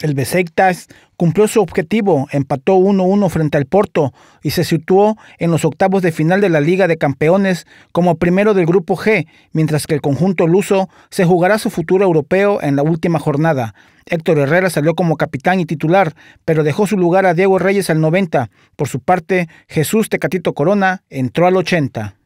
El Besiktas cumplió su objetivo, empató 1-1 frente al Porto y se situó en los octavos de final de la Liga de Campeones como primero del grupo G, mientras que el conjunto luso se jugará su futuro europeo en la última jornada. Héctor Herrera salió como capitán y titular, pero dejó su lugar a Diego Reyes al 90. Por su parte, Jesús Tecatito Corona entró al 80.